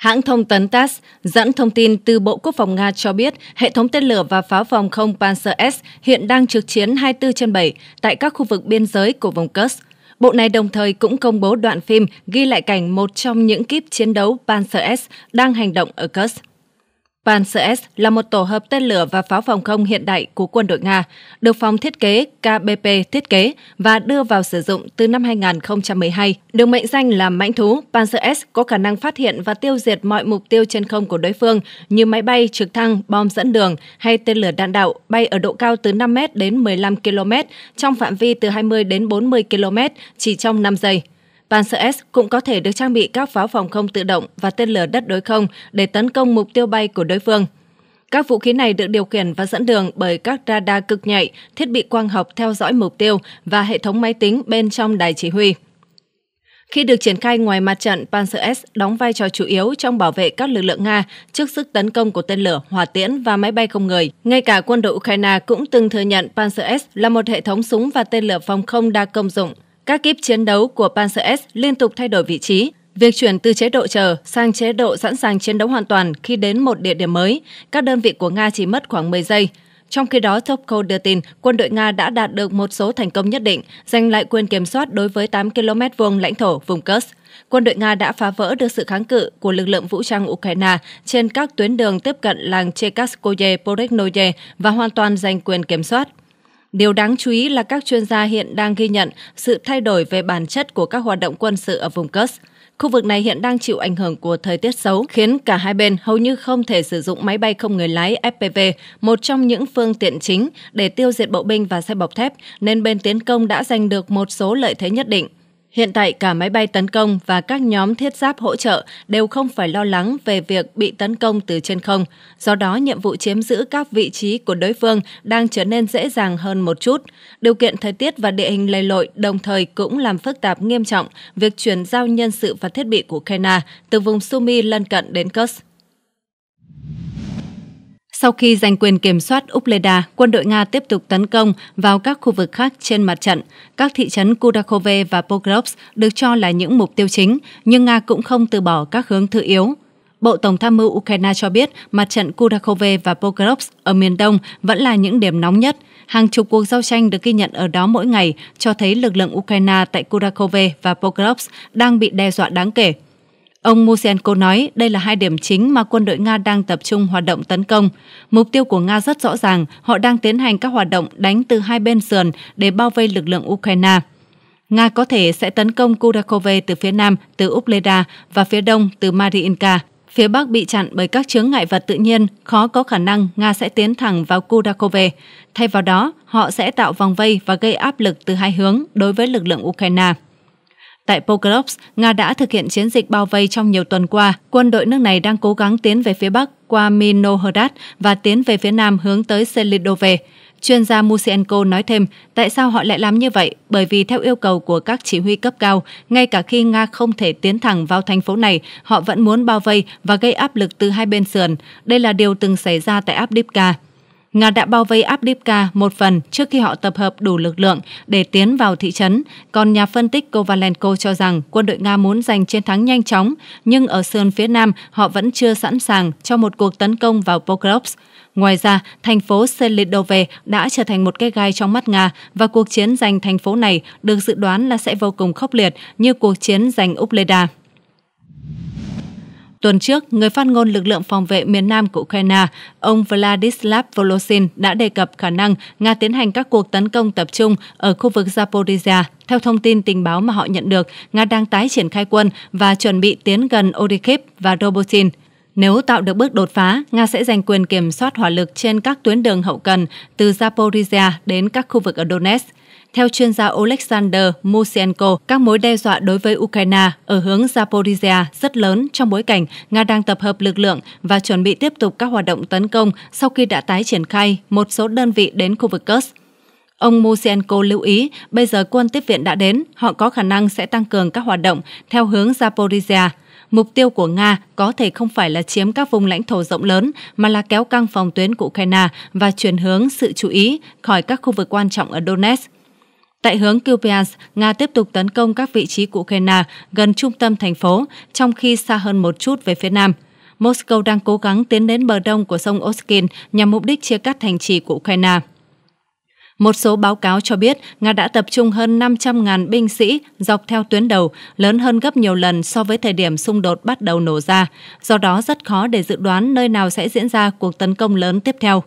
Hãng thông tấn TASS dẫn thông tin từ Bộ Quốc phòng Nga cho biết hệ thống tên lửa và pháo phòng không Panzer S hiện đang trực chiến 24 trên 7 tại các khu vực biên giới của vùng Kursk. Bộ này đồng thời cũng công bố đoạn phim ghi lại cảnh một trong những kíp chiến đấu Panzer S đang hành động ở Kursk. Panzer S là một tổ hợp tên lửa và pháo phòng không hiện đại của quân đội Nga, được phòng thiết kế KBP thiết kế và đưa vào sử dụng từ năm 2012. Được mệnh danh là mãnh thú, Panzer S có khả năng phát hiện và tiêu diệt mọi mục tiêu trên không của đối phương như máy bay, trực thăng, bom dẫn đường hay tên lửa đạn đạo bay ở độ cao từ 5m đến 15 km trong phạm vi từ 20 đến 40 km chỉ trong 5 giây. Panzer S cũng có thể được trang bị các pháo phòng không tự động và tên lửa đất đối không để tấn công mục tiêu bay của đối phương. Các vũ khí này được điều khiển và dẫn đường bởi các radar cực nhạy, thiết bị quang học theo dõi mục tiêu và hệ thống máy tính bên trong đài chỉ huy. Khi được triển khai ngoài mặt trận, Panzer S đóng vai trò chủ yếu trong bảo vệ các lực lượng Nga trước sức tấn công của tên lửa, hỏa tiễn và máy bay không người. Ngay cả quân đội Ukraine cũng từng thừa nhận Panzer S là một hệ thống súng và tên lửa phòng không đa công dụng. Các kíp chiến đấu của Panzer S liên tục thay đổi vị trí, Việc chuyển từ chế độ chờ sang chế độ sẵn sàng chiến đấu hoàn toàn khi đến một địa điểm mới, các đơn vị của Nga chỉ mất khoảng 10 giây. Trong khi đó, Topko đưa tin quân đội Nga đã đạt được một số thành công nhất định, giành lại quyền kiểm soát đối với 8 km vuông lãnh thổ vùng Kursk. Quân đội Nga đã phá vỡ được sự kháng cự của lực lượng vũ trang Ukraine trên các tuyến đường tiếp cận làng Chekaskoye Poreknoye và hoàn toàn giành quyền kiểm soát. Điều đáng chú ý là các chuyên gia hiện đang ghi nhận sự thay đổi về bản chất của các hoạt động quân sự ở vùng Kursk. Khu vực này hiện đang chịu ảnh hưởng của thời tiết xấu, khiến cả hai bên hầu như không thể sử dụng máy bay không người lái FPV, một trong những phương tiện chính để tiêu diệt bộ binh và xe bọc thép, nên bên tiến công đã giành được một số lợi thế nhất định hiện tại cả máy bay tấn công và các nhóm thiết giáp hỗ trợ đều không phải lo lắng về việc bị tấn công từ trên không. Do đó, nhiệm vụ chiếm giữ các vị trí của đối phương đang trở nên dễ dàng hơn một chút. Điều kiện thời tiết và địa hình lầy lội đồng thời cũng làm phức tạp nghiêm trọng việc chuyển giao nhân sự và thiết bị của Kena từ vùng Sumi lân cận đến Kursk. Sau khi giành quyền kiểm soát Upleda, quân đội Nga tiếp tục tấn công vào các khu vực khác trên mặt trận. Các thị trấn Kudakhove và Pokrovsk được cho là những mục tiêu chính, nhưng Nga cũng không từ bỏ các hướng thứ yếu. Bộ Tổng tham mưu Ukraine cho biết mặt trận Kudakhove và Pokrovsk ở miền Đông vẫn là những điểm nóng nhất. Hàng chục cuộc giao tranh được ghi nhận ở đó mỗi ngày cho thấy lực lượng Ukraine tại Kudakhove và Pokrovsk đang bị đe dọa đáng kể. Ông Musenko nói đây là hai điểm chính mà quân đội Nga đang tập trung hoạt động tấn công. Mục tiêu của Nga rất rõ ràng, họ đang tiến hành các hoạt động đánh từ hai bên sườn để bao vây lực lượng Ukraine. Nga có thể sẽ tấn công Kurakove từ phía nam, từ Upleda và phía đông từ Mariinka. Phía bắc bị chặn bởi các chướng ngại vật tự nhiên, khó có khả năng Nga sẽ tiến thẳng vào Kurakove. Thay vào đó, họ sẽ tạo vòng vây và gây áp lực từ hai hướng đối với lực lượng Ukraine. Tại Pokrovsk, Nga đã thực hiện chiến dịch bao vây trong nhiều tuần qua. Quân đội nước này đang cố gắng tiến về phía bắc qua Minohodat và tiến về phía nam hướng tới Selidove. Chuyên gia Musienko nói thêm, tại sao họ lại làm như vậy? Bởi vì theo yêu cầu của các chỉ huy cấp cao, ngay cả khi Nga không thể tiến thẳng vào thành phố này, họ vẫn muốn bao vây và gây áp lực từ hai bên sườn. Đây là điều từng xảy ra tại Abdivka. Nga đã bao vây Abdivka một phần trước khi họ tập hợp đủ lực lượng để tiến vào thị trấn, còn nhà phân tích Kovalenko cho rằng quân đội Nga muốn giành chiến thắng nhanh chóng, nhưng ở sườn phía nam họ vẫn chưa sẵn sàng cho một cuộc tấn công vào Pokrovsk. Ngoài ra, thành phố Selidove đã trở thành một cái gai trong mắt Nga và cuộc chiến giành thành phố này được dự đoán là sẽ vô cùng khốc liệt như cuộc chiến giành Upleda. Tuần trước, người phát ngôn lực lượng phòng vệ miền Nam của Ukraine, ông Vladislav Voloshin đã đề cập khả năng Nga tiến hành các cuộc tấn công tập trung ở khu vực Zaporizhia. Theo thông tin tình báo mà họ nhận được, Nga đang tái triển khai quân và chuẩn bị tiến gần Odykhiv và Robotin. Nếu tạo được bước đột phá, Nga sẽ giành quyền kiểm soát hỏa lực trên các tuyến đường hậu cần từ Zaporizhia đến các khu vực ở Donetsk. Theo chuyên gia Alexander Mosenko, các mối đe dọa đối với Ukraine ở hướng Zaporizhia rất lớn trong bối cảnh Nga đang tập hợp lực lượng và chuẩn bị tiếp tục các hoạt động tấn công sau khi đã tái triển khai một số đơn vị đến khu vực Kursk. Ông Mosenko lưu ý, bây giờ quân tiếp viện đã đến, họ có khả năng sẽ tăng cường các hoạt động theo hướng Zaporizhia. Mục tiêu của Nga có thể không phải là chiếm các vùng lãnh thổ rộng lớn, mà là kéo căng phòng tuyến của Ukraine và chuyển hướng sự chú ý khỏi các khu vực quan trọng ở Donetsk. Tại hướng Kupiansk, Nga tiếp tục tấn công các vị trí của Ukraine gần trung tâm thành phố, trong khi xa hơn một chút về phía nam. Moscow đang cố gắng tiến đến bờ đông của sông Oskin nhằm mục đích chia cắt thành trì của Ukraine. Một số báo cáo cho biết Nga đã tập trung hơn 500.000 binh sĩ dọc theo tuyến đầu, lớn hơn gấp nhiều lần so với thời điểm xung đột bắt đầu nổ ra. Do đó rất khó để dự đoán nơi nào sẽ diễn ra cuộc tấn công lớn tiếp theo.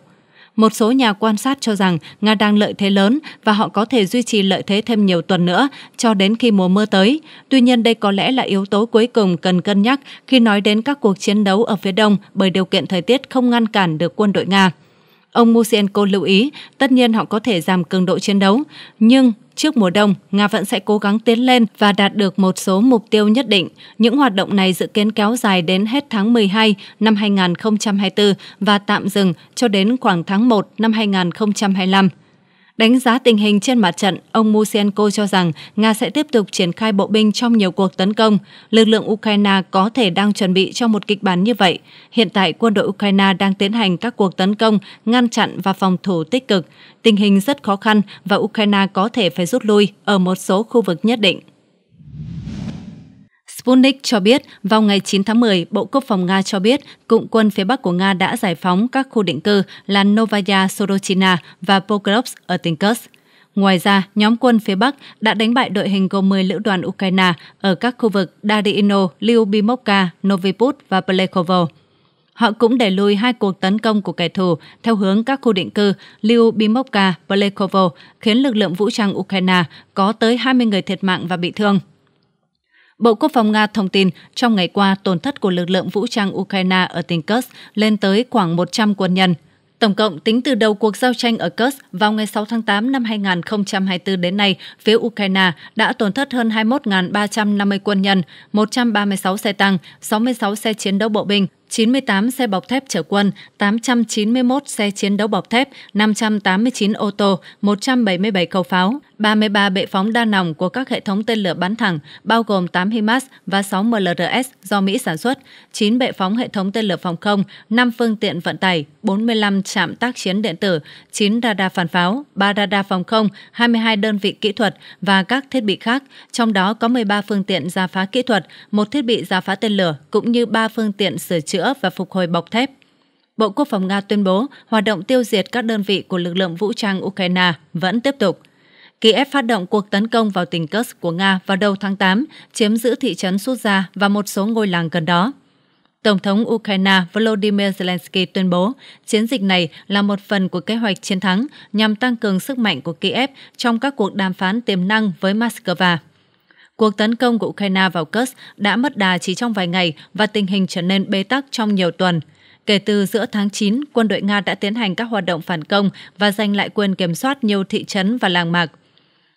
Một số nhà quan sát cho rằng Nga đang lợi thế lớn và họ có thể duy trì lợi thế thêm nhiều tuần nữa cho đến khi mùa mưa tới. Tuy nhiên đây có lẽ là yếu tố cuối cùng cần cân nhắc khi nói đến các cuộc chiến đấu ở phía đông bởi điều kiện thời tiết không ngăn cản được quân đội Nga. Ông Musienko lưu ý, tất nhiên họ có thể giảm cường độ chiến đấu, nhưng trước mùa đông, Nga vẫn sẽ cố gắng tiến lên và đạt được một số mục tiêu nhất định. Những hoạt động này dự kiến kéo dài đến hết tháng 12 năm 2024 và tạm dừng cho đến khoảng tháng 1 năm 2025. Đánh giá tình hình trên mặt trận, ông Mushenko cho rằng Nga sẽ tiếp tục triển khai bộ binh trong nhiều cuộc tấn công. Lực lượng Ukraine có thể đang chuẩn bị cho một kịch bản như vậy. Hiện tại, quân đội Ukraine đang tiến hành các cuộc tấn công, ngăn chặn và phòng thủ tích cực. Tình hình rất khó khăn và Ukraine có thể phải rút lui ở một số khu vực nhất định. Sputnik cho biết, vào ngày 9 tháng 10, Bộ Quốc phòng Nga cho biết cụm quân phía Bắc của Nga đã giải phóng các khu định cư là Novaya Sorochina và Pokrovsk ở tỉnh Kursk. Ngoài ra, nhóm quân phía Bắc đã đánh bại đội hình gồm 10 lữ đoàn Ukraine ở các khu vực Darino, Lyubimovka, Noviput và Plekovo. Họ cũng đẩy lùi hai cuộc tấn công của kẻ thù theo hướng các khu định cư Lyubimovka, Plekovo, khiến lực lượng vũ trang Ukraine có tới 20 người thiệt mạng và bị thương. Bộ Quốc phòng Nga thông tin, trong ngày qua, tổn thất của lực lượng vũ trang Ukraine ở tỉnh Kursk lên tới khoảng 100 quân nhân. Tổng cộng, tính từ đầu cuộc giao tranh ở Kursk vào ngày 6 tháng 8 năm 2024 đến nay, phía Ukraine đã tổn thất hơn 21.350 quân nhân, 136 xe tăng, 66 xe chiến đấu bộ binh, 98 xe bọc thép chở quân, 891 xe chiến đấu bọc thép, 589 ô tô, 177 khẩu pháo, 33 bệ phóng đa nòng của các hệ thống tên lửa bắn thẳng, bao gồm 8 HIMARS và 6 MLRS do Mỹ sản xuất, 9 bệ phóng hệ thống tên lửa phòng không, 5 phương tiện vận tải, 45 trạm tác chiến điện tử, 9 radar phản pháo, 3 radar phòng không, 22 đơn vị kỹ thuật và các thiết bị khác, trong đó có 13 phương tiện ra phá kỹ thuật, một thiết bị ra phá tên lửa cũng như 3 phương tiện sửa chữa và phục hồi bọc thép. Bộ Quốc phòng Nga tuyên bố hoạt động tiêu diệt các đơn vị của lực lượng vũ trang Ukraine vẫn tiếp tục. Kiev phát động cuộc tấn công vào tỉnh Kursk của Nga vào đầu tháng 8, chiếm giữ thị trấn Suza và một số ngôi làng gần đó. Tổng thống Ukraine Volodymyr Zelensky tuyên bố chiến dịch này là một phần của kế hoạch chiến thắng nhằm tăng cường sức mạnh của Kiev trong các cuộc đàm phán tiềm năng với Moscow. Cuộc tấn công của Ukraine vào Kursk đã mất đà chỉ trong vài ngày và tình hình trở nên bế tắc trong nhiều tuần. Kể từ giữa tháng 9, quân đội Nga đã tiến hành các hoạt động phản công và giành lại quyền kiểm soát nhiều thị trấn và làng mạc.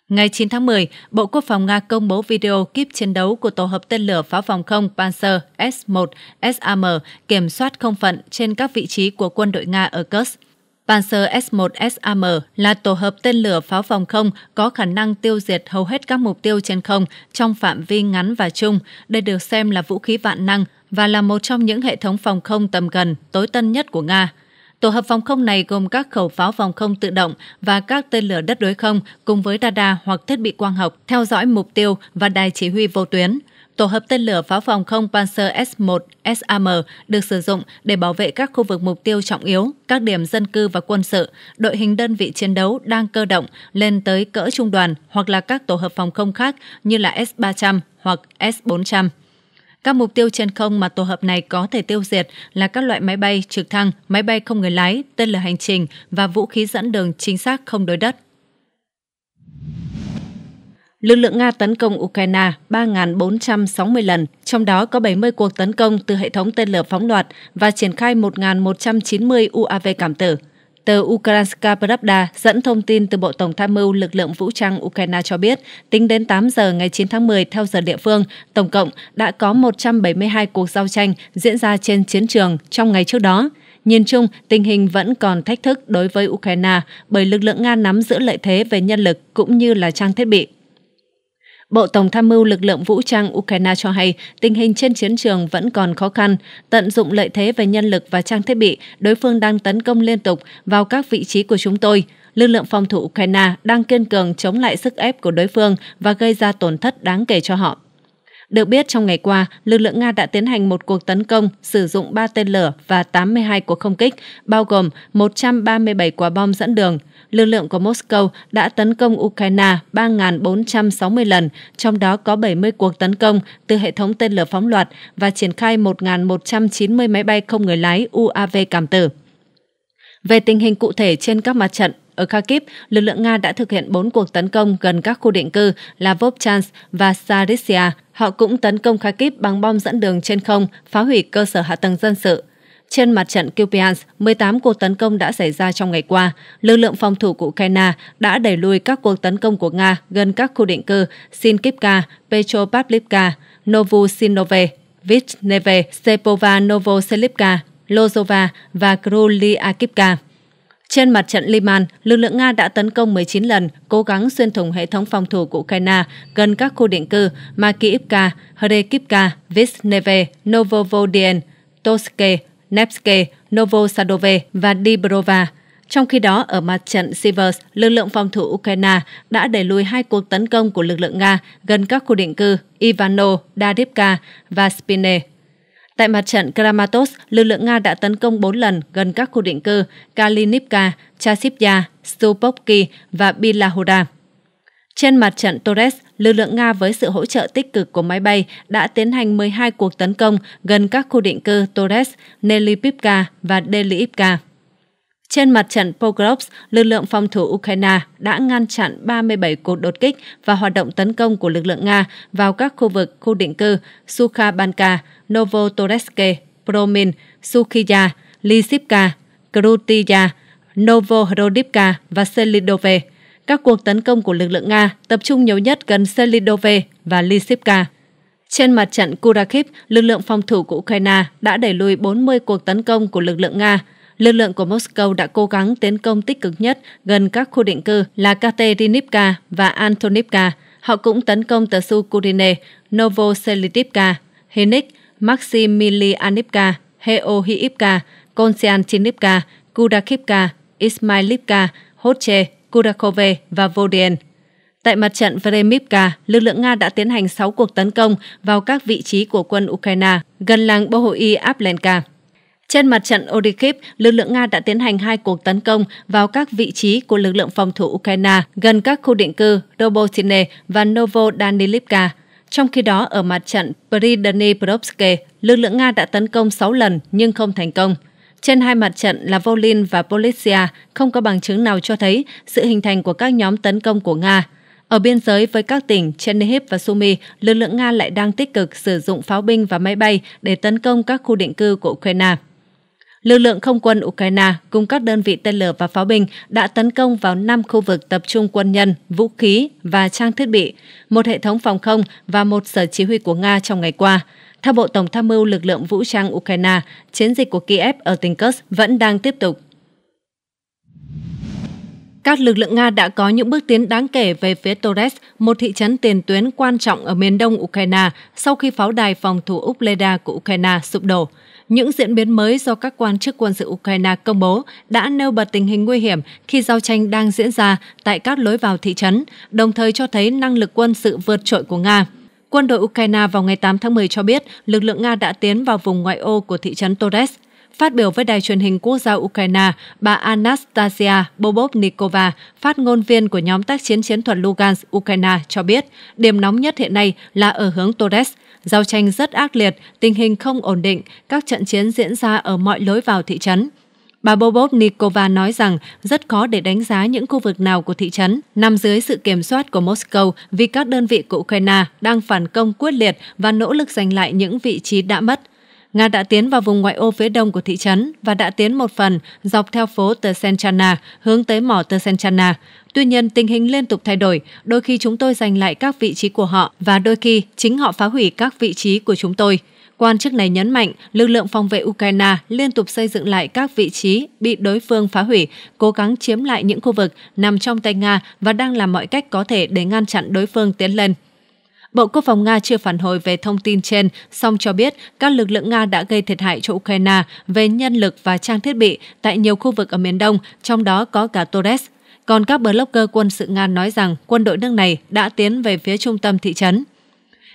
Ngày 9 tháng 10, Bộ Quốc phòng Nga công bố video kíp chiến đấu của tổ hợp tên lửa pháo phòng không Panzer S-1, SAM kiểm soát không phận trên các vị trí của quân đội Nga ở Kursk. Panzer S-1 SAM là tổ hợp tên lửa pháo phòng không có khả năng tiêu diệt hầu hết các mục tiêu trên không trong phạm vi ngắn và chung. Đây được xem là vũ khí vạn năng và là một trong những hệ thống phòng không tầm gần tối tân nhất của Nga. Tổ hợp phòng không này gồm các khẩu pháo phòng không tự động và các tên lửa đất đối không cùng với radar hoặc thiết bị quang học theo dõi mục tiêu và đài chỉ huy vô tuyến. Tổ hợp tên lửa pháo phòng không Panzer S-1, SAM được sử dụng để bảo vệ các khu vực mục tiêu trọng yếu, các điểm dân cư và quân sự. Đội hình đơn vị chiến đấu đang cơ động lên tới cỡ trung đoàn hoặc là các tổ hợp phòng không khác như là S-300 hoặc S-400. Các mục tiêu trên không mà tổ hợp này có thể tiêu diệt là các loại máy bay trực thăng, máy bay không người lái, tên lửa hành trình và vũ khí dẫn đường chính xác không đối đất. Lực lượng Nga tấn công Ukraine 3.460 lần, trong đó có 70 cuộc tấn công từ hệ thống tên lửa phóng loạt và triển khai 1.190 UAV cảm tử. Tờ Ukrainska Pravda dẫn thông tin từ Bộ Tổng tham mưu lực lượng vũ trang Ukraine cho biết, tính đến 8 giờ ngày 9 tháng 10 theo giờ địa phương, tổng cộng đã có 172 cuộc giao tranh diễn ra trên chiến trường trong ngày trước đó. Nhìn chung, tình hình vẫn còn thách thức đối với Ukraine bởi lực lượng Nga nắm giữ lợi thế về nhân lực cũng như là trang thiết bị. Bộ Tổng tham mưu lực lượng vũ trang Ukraine cho hay tình hình trên chiến trường vẫn còn khó khăn. Tận dụng lợi thế về nhân lực và trang thiết bị, đối phương đang tấn công liên tục vào các vị trí của chúng tôi. Lực lượng phòng thủ Ukraine đang kiên cường chống lại sức ép của đối phương và gây ra tổn thất đáng kể cho họ. Được biết, trong ngày qua, lực lượng Nga đã tiến hành một cuộc tấn công sử dụng 3 tên lửa và 82 cuộc không kích, bao gồm 137 quả bom dẫn đường lực lượng của Moscow đã tấn công Ukraine 3.460 lần, trong đó có 70 cuộc tấn công từ hệ thống tên lửa phóng loạt và triển khai 1.190 máy bay không người lái UAV cảm tử. Về tình hình cụ thể trên các mặt trận, ở Kharkiv, lực lượng Nga đã thực hiện 4 cuộc tấn công gần các khu định cư là Vovchansk và Sarisia. Họ cũng tấn công Kharkiv bằng bom dẫn đường trên không, phá hủy cơ sở hạ tầng dân sự trên mặt trận Kupiansk, 18 cuộc tấn công đã xảy ra trong ngày qua. Lực lượng phòng thủ của Ukraine đã đẩy lùi các cuộc tấn công của Nga gần các khu định cư Sinkivka, Petropavlivka, Novosinove, Vichneve, Sepova Novoselivka, Lozova và Kruliakivka. Trên mặt trận Liman, lực lượng Nga đã tấn công 19 lần, cố gắng xuyên thủng hệ thống phòng thủ của Ukraine gần các khu định cư Makiivka, Hrekivka, Visneve, Novovodien, Toske, Nevsky, Novosadove và Dibrova. Trong khi đó, ở mặt trận Sivers, lực lượng phòng thủ Ukraine đã đẩy lùi hai cuộc tấn công của lực lượng Nga gần các khu định cư Ivano, Dadivka và Spine. Tại mặt trận Kramatorsk, lực lượng Nga đã tấn công 4 lần gần các khu định cư Kalinivka, Chasivya, Stupovki và Bilahoda. Trên mặt trận Torres, lực lượng Nga với sự hỗ trợ tích cực của máy bay đã tiến hành 12 cuộc tấn công gần các khu định cư Torres, Nelipipka và Delipka. Trên mặt trận Pokrovs, lực lượng phòng thủ Ukraine đã ngăn chặn 37 cuộc đột kích và hoạt động tấn công của lực lượng Nga vào các khu vực khu định cư Sukhabanka, Novotoreske, Promin, Sukhia, Lisivka, Krutya, Novohrodivka và Selidove – các cuộc tấn công của lực lượng Nga tập trung nhiều nhất gần Selidove và Lysivka. Trên mặt trận Kurakhiv, lực lượng phòng thủ của Ukraine đã đẩy lùi 40 cuộc tấn công của lực lượng Nga. Lực lượng của Moscow đã cố gắng tiến công tích cực nhất gần các khu định cư là Katerinivka và Antonivka. Họ cũng tấn công tờ Su Kurine, Novoselidivka, Hinik, Maximilianivka, Heohiivka, Konstantinivka, Kurakivka, Ismailivka, Hoche Kurakove và Vodien. Tại mặt trận Vremivka, lực lượng Nga đã tiến hành 6 cuộc tấn công vào các vị trí của quân Ukraine gần làng Bohoi Aplenka. Trên mặt trận Odikip, lực lượng Nga đã tiến hành hai cuộc tấn công vào các vị trí của lực lượng phòng thủ Ukraine gần các khu định cư Robotine và Novodanilivka. Trong khi đó, ở mặt trận Pridniprovske, lực lượng Nga đã tấn công 6 lần nhưng không thành công – trên hai mặt trận là Volin và Politsia không có bằng chứng nào cho thấy sự hình thành của các nhóm tấn công của Nga. Ở biên giới với các tỉnh Chernihiv và Sumy, lực lượng Nga lại đang tích cực sử dụng pháo binh và máy bay để tấn công các khu định cư của Ukraine. Lực lượng không quân Ukraine cùng các đơn vị tên lửa và pháo binh đã tấn công vào 5 khu vực tập trung quân nhân, vũ khí và trang thiết bị, một hệ thống phòng không và một sở chỉ huy của Nga trong ngày qua – theo Bộ Tổng tham mưu lực lượng vũ trang Ukraine, chiến dịch của Kiev ở tỉnh Kursk vẫn đang tiếp tục. Các lực lượng Nga đã có những bước tiến đáng kể về phía Torres, một thị trấn tiền tuyến quan trọng ở miền đông Ukraine sau khi pháo đài phòng thủ Upleda của Ukraine sụp đổ. Những diễn biến mới do các quan chức quân sự Ukraine công bố đã nêu bật tình hình nguy hiểm khi giao tranh đang diễn ra tại các lối vào thị trấn, đồng thời cho thấy năng lực quân sự vượt trội của Nga. Quân đội Ukraine vào ngày 8 tháng 10 cho biết lực lượng Nga đã tiến vào vùng ngoại ô của thị trấn Torres. Phát biểu với đài truyền hình quốc gia Ukraine, bà Anastasia Bobovnikova, phát ngôn viên của nhóm tác chiến chiến thuật Lugansk, Ukraine, cho biết điểm nóng nhất hiện nay là ở hướng Torres. Giao tranh rất ác liệt, tình hình không ổn định, các trận chiến diễn ra ở mọi lối vào thị trấn. Bà Nikova nói rằng rất khó để đánh giá những khu vực nào của thị trấn nằm dưới sự kiểm soát của Moscow vì các đơn vị của Ukraine đang phản công quyết liệt và nỗ lực giành lại những vị trí đã mất. Nga đã tiến vào vùng ngoại ô phía đông của thị trấn và đã tiến một phần dọc theo phố Tersenchana hướng tới mỏ Tersenchana. Tuy nhiên, tình hình liên tục thay đổi, đôi khi chúng tôi giành lại các vị trí của họ và đôi khi chính họ phá hủy các vị trí của chúng tôi. Quan chức này nhấn mạnh lực lượng phòng vệ Ukraine liên tục xây dựng lại các vị trí bị đối phương phá hủy, cố gắng chiếm lại những khu vực nằm trong tay Nga và đang làm mọi cách có thể để ngăn chặn đối phương tiến lên. Bộ Quốc phòng Nga chưa phản hồi về thông tin trên, song cho biết các lực lượng Nga đã gây thiệt hại cho Ukraine về nhân lực và trang thiết bị tại nhiều khu vực ở miền Đông, trong đó có cả Torres. Còn các blogger quân sự Nga nói rằng quân đội nước này đã tiến về phía trung tâm thị trấn.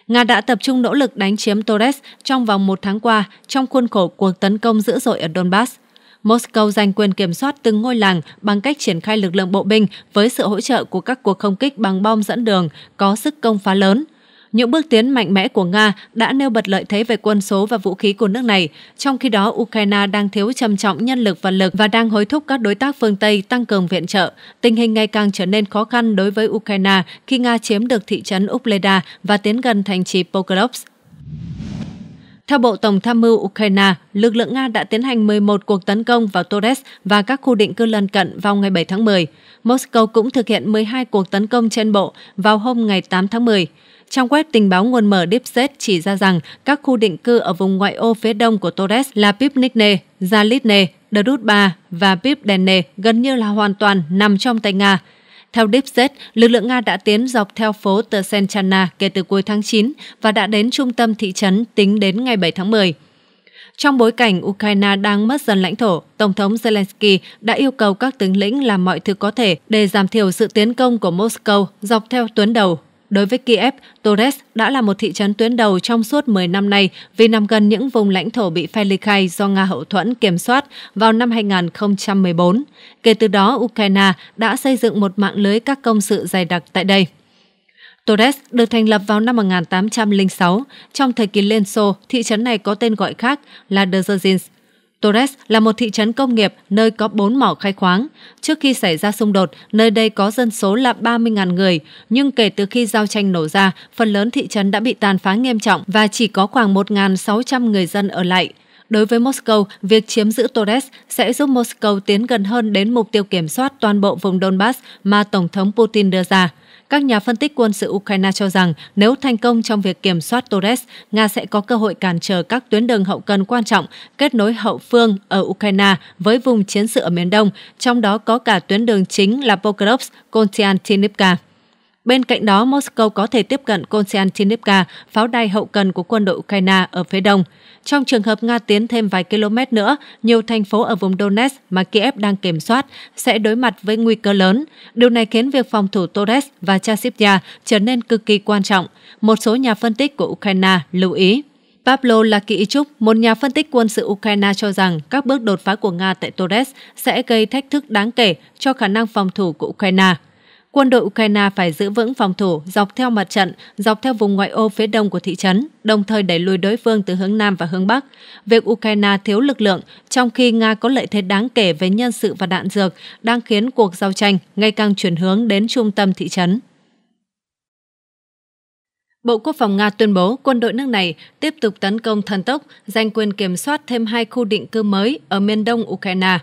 Nga đã tập trung nỗ lực đánh chiếm Torres trong vòng một tháng qua trong khuôn khổ cuộc tấn công dữ dội ở Donbass. Moscow giành quyền kiểm soát từng ngôi làng bằng cách triển khai lực lượng bộ binh với sự hỗ trợ của các cuộc không kích bằng bom dẫn đường có sức công phá lớn. Những bước tiến mạnh mẽ của Nga đã nêu bật lợi thế về quân số và vũ khí của nước này, trong khi đó Ukraine đang thiếu trầm trọng nhân lực và lực và đang hối thúc các đối tác phương Tây tăng cường viện trợ. Tình hình ngày càng trở nên khó khăn đối với Ukraine khi Nga chiếm được thị trấn Upleda và tiến gần thành trì Pokrovsk. Theo Bộ Tổng tham mưu Ukraine, lực lượng Nga đã tiến hành 11 cuộc tấn công vào Torres và các khu định cư lân cận vào ngày 7 tháng 10. Moscow cũng thực hiện 12 cuộc tấn công trên bộ vào hôm ngày 8 tháng 10. Trang web tình báo nguồn mở DeepSet chỉ ra rằng các khu định cư ở vùng ngoại ô phía đông của Torres là Pipnikne, Zalitne, Drutba và Pipdenne gần như là hoàn toàn nằm trong tay Nga. Theo DeepSet, lực lượng Nga đã tiến dọc theo phố Tersenchana kể từ cuối tháng 9 và đã đến trung tâm thị trấn tính đến ngày 7 tháng 10. Trong bối cảnh Ukraine đang mất dần lãnh thổ, Tổng thống Zelensky đã yêu cầu các tướng lĩnh làm mọi thứ có thể để giảm thiểu sự tiến công của Moscow dọc theo tuyến đầu Đối với Kiev, Torres đã là một thị trấn tuyến đầu trong suốt 10 năm nay vì nằm gần những vùng lãnh thổ bị phe ly khai do Nga hậu thuẫn kiểm soát vào năm 2014. Kể từ đó, Ukraine đã xây dựng một mạng lưới các công sự dày đặc tại đây. Torres được thành lập vào năm 1806. Trong thời kỳ Liên Xô, thị trấn này có tên gọi khác là Dzerzhinsk Torres là một thị trấn công nghiệp nơi có 4 mỏ khai khoáng. Trước khi xảy ra xung đột, nơi đây có dân số là 30.000 người, nhưng kể từ khi giao tranh nổ ra, phần lớn thị trấn đã bị tàn phá nghiêm trọng và chỉ có khoảng 1.600 người dân ở lại. Đối với Moscow, việc chiếm giữ Torres sẽ giúp Moscow tiến gần hơn đến mục tiêu kiểm soát toàn bộ vùng Donbass mà Tổng thống Putin đưa ra. Các nhà phân tích quân sự Ukraine cho rằng nếu thành công trong việc kiểm soát Torres, Nga sẽ có cơ hội cản trở các tuyến đường hậu cần quan trọng kết nối hậu phương ở Ukraine với vùng chiến sự ở miền Đông, trong đó có cả tuyến đường chính là Pokrovsk-Konstantinivka. Bên cạnh đó, Moscow có thể tiếp cận Konstantinivka, pháo đài hậu cần của quân đội Ukraine ở phía đông. Trong trường hợp Nga tiến thêm vài km nữa, nhiều thành phố ở vùng Donetsk mà Kiev đang kiểm soát sẽ đối mặt với nguy cơ lớn. Điều này khiến việc phòng thủ Torres và Chasivya trở nên cực kỳ quan trọng. Một số nhà phân tích của Ukraine lưu ý. Pablo Lakiichuk, một nhà phân tích quân sự Ukraine cho rằng các bước đột phá của Nga tại Torres sẽ gây thách thức đáng kể cho khả năng phòng thủ của Ukraine quân đội Ukraine phải giữ vững phòng thủ dọc theo mặt trận, dọc theo vùng ngoại ô phía đông của thị trấn, đồng thời đẩy lùi đối phương từ hướng Nam và hướng Bắc. Việc Ukraine thiếu lực lượng, trong khi Nga có lợi thế đáng kể về nhân sự và đạn dược, đang khiến cuộc giao tranh ngày càng chuyển hướng đến trung tâm thị trấn. Bộ Quốc phòng Nga tuyên bố quân đội nước này tiếp tục tấn công thần tốc, giành quyền kiểm soát thêm hai khu định cư mới ở miền đông Ukraine.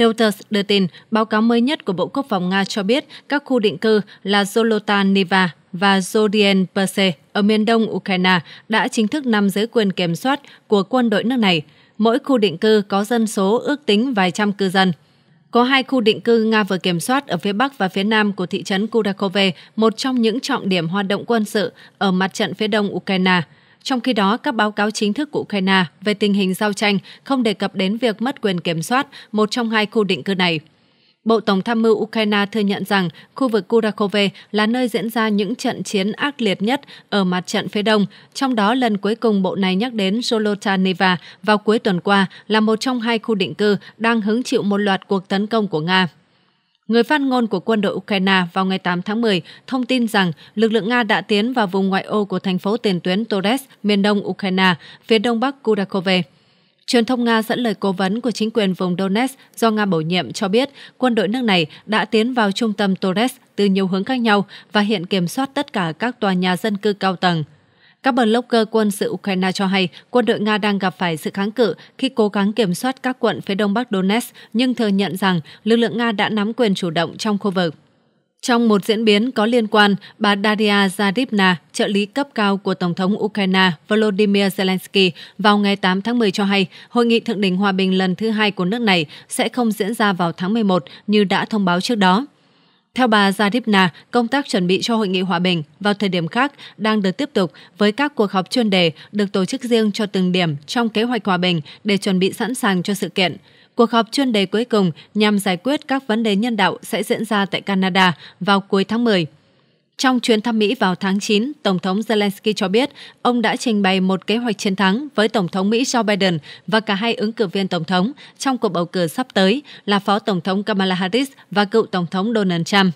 Reuters đưa tin, báo cáo mới nhất của Bộ Quốc phòng Nga cho biết các khu định cư là Zolotan và Zodien Perse ở miền đông Ukraine đã chính thức nằm dưới quyền kiểm soát của quân đội nước này. Mỗi khu định cư có dân số ước tính vài trăm cư dân. Có hai khu định cư Nga vừa kiểm soát ở phía bắc và phía nam của thị trấn Kudakove, một trong những trọng điểm hoạt động quân sự ở mặt trận phía đông Ukraine – trong khi đó, các báo cáo chính thức của Ukraine về tình hình giao tranh không đề cập đến việc mất quyền kiểm soát một trong hai khu định cư này. Bộ Tổng tham mưu Ukraine thừa nhận rằng khu vực Kurakove là nơi diễn ra những trận chiến ác liệt nhất ở mặt trận phía đông, trong đó lần cuối cùng bộ này nhắc đến Zolotaneva vào cuối tuần qua là một trong hai khu định cư đang hứng chịu một loạt cuộc tấn công của Nga. Người phát ngôn của quân đội Ukraine vào ngày 8 tháng 10 thông tin rằng lực lượng Nga đã tiến vào vùng ngoại ô của thành phố tiền tuyến Torres, miền đông Ukraine, phía đông bắc Kudakove. Truyền thông Nga dẫn lời cố vấn của chính quyền vùng Donetsk do Nga bổ nhiệm cho biết quân đội nước này đã tiến vào trung tâm Torres từ nhiều hướng khác nhau và hiện kiểm soát tất cả các tòa nhà dân cư cao tầng. Các blogger quân sự Ukraine cho hay quân đội Nga đang gặp phải sự kháng cự khi cố gắng kiểm soát các quận phía đông bắc Donetsk, nhưng thừa nhận rằng lực lượng Nga đã nắm quyền chủ động trong khu vực. Trong một diễn biến có liên quan, bà Daria Zaribna, trợ lý cấp cao của Tổng thống Ukraine Volodymyr Zelensky, vào ngày 8 tháng 10 cho hay hội nghị thượng đỉnh hòa bình lần thứ hai của nước này sẽ không diễn ra vào tháng 11 như đã thông báo trước đó. Theo bà Zaripna, công tác chuẩn bị cho hội nghị hòa bình vào thời điểm khác đang được tiếp tục với các cuộc họp chuyên đề được tổ chức riêng cho từng điểm trong kế hoạch hòa bình để chuẩn bị sẵn sàng cho sự kiện. Cuộc họp chuyên đề cuối cùng nhằm giải quyết các vấn đề nhân đạo sẽ diễn ra tại Canada vào cuối tháng 10. Trong chuyến thăm Mỹ vào tháng 9, Tổng thống Zelensky cho biết ông đã trình bày một kế hoạch chiến thắng với Tổng thống Mỹ Joe Biden và cả hai ứng cử viên Tổng thống trong cuộc bầu cử sắp tới là Phó Tổng thống Kamala Harris và cựu Tổng thống Donald Trump.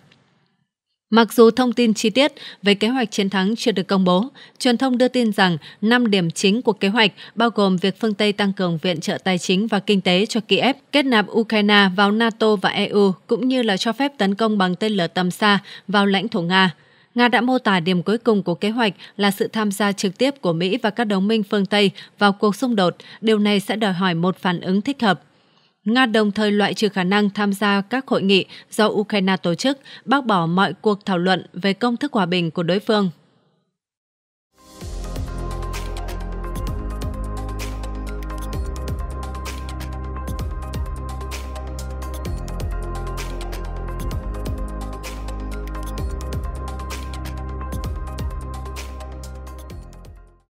Mặc dù thông tin chi tiết về kế hoạch chiến thắng chưa được công bố, truyền thông đưa tin rằng 5 điểm chính của kế hoạch bao gồm việc phương Tây tăng cường viện trợ tài chính và kinh tế cho Kiev, kết nạp Ukraine vào NATO và EU, cũng như là cho phép tấn công bằng tên lửa tầm xa vào lãnh thổ Nga. Nga đã mô tả điểm cuối cùng của kế hoạch là sự tham gia trực tiếp của Mỹ và các đồng minh phương Tây vào cuộc xung đột. Điều này sẽ đòi hỏi một phản ứng thích hợp. Nga đồng thời loại trừ khả năng tham gia các hội nghị do Ukraine tổ chức, bác bỏ mọi cuộc thảo luận về công thức hòa bình của đối phương.